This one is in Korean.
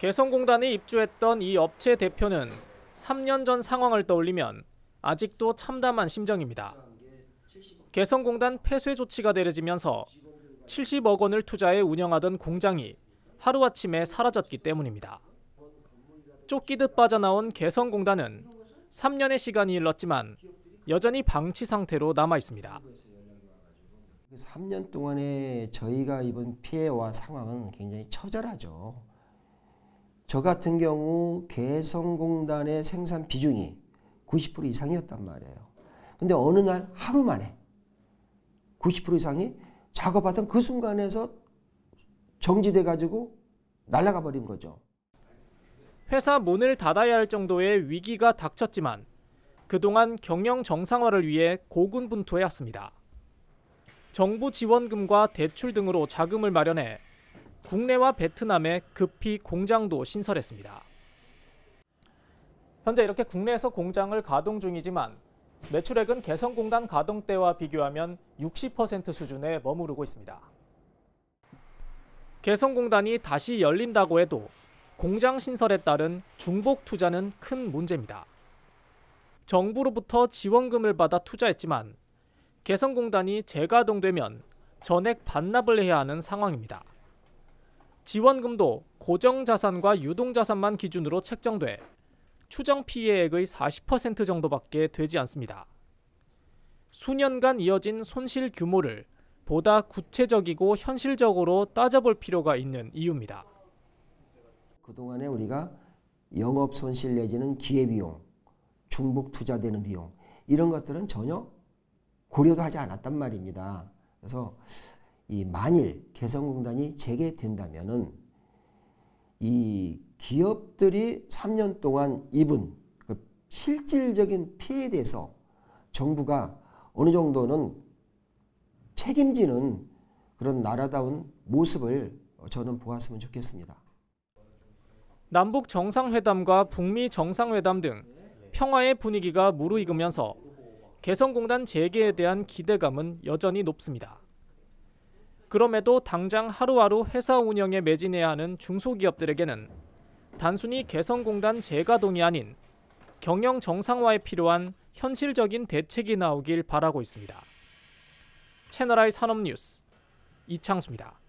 개성공단에 입주했던 이 업체 대표는 3년 전 상황을 떠올리면 아직도 참담한 심정입니다. 개성공단 폐쇄 조치가 내려지면서 70억 원을 투자해 운영하던 공장이 하루아침에 사라졌기 때문입니다. 쫓기듯 빠져나온 개성공단은 3년의 시간이 흘렀지만 여전히 방치 상태로 남아 있습니다. 3년 동안에 저희가 입은 피해와 상황은 굉장히 처절하죠. 저 같은 경우 개성공단의 생산 비중이 90% 이상이었단 말이에요. 근데 어느 날 하루 만에 90% 이상이 작업하던 그 순간에서 정지돼 가지고 날아가 버린 거죠. 회사 문을 닫아야 할 정도의 위기가 닥쳤지만 그동안 경영 정상화를 위해 고군분투해왔습니다. 정부 지원금과 대출 등으로 자금을 마련해 국내와 베트남에 급히 공장도 신설했습니다. 현재 이렇게 국내에서 공장을 가동 중이지만 매출액은 개성공단 가동 때와 비교하면 60% 수준에 머무르고 있습니다. 개성공단이 다시 열린다고 해도 공장 신설에 따른 중복 투자는 큰 문제입니다. 정부로부터 지원금을 받아 투자했지만 개성공단이 재가동되면 전액 반납을 해야 하는 상황입니다. 지원금도 고정자산과 유동자산만 기준으로 책정돼 추정 피해액의 40% 정도밖에 되지 않습니다. 수년간 이어진 손실 규모를 보다 구체적이고 현실적으로 따져볼 필요가 있는 이유입니다. 그동안에 우리가 영업 손실 내지는 기회비용, 중복 투자되는 비용 이런 것들은 전혀 고려도 하지 않았단 말입니다. 그래서 이 만일 개성공단이 재개된다면은 이 기업들이 3년 동안 입은 그 실질적인 피해에 대해서 정부가 어느 정도는 책임지는 그런 나라다운 모습을 저는 보았으면 좋겠습니다. 남북 정상회담과 북미 정상회담 등 평화의 분위기가 무르익으면서 개성공단 재개에 대한 기대감은 여전히 높습니다. 그럼에도 당장 하루하루 회사 운영에 매진해야 하는 중소기업들에게는 단순히 개성공단 재가동이 아닌 경영 정상화에 필요한 현실적인 대책이 나오길 바라고 있습니다. 채널I 산업뉴스 이창수입니다.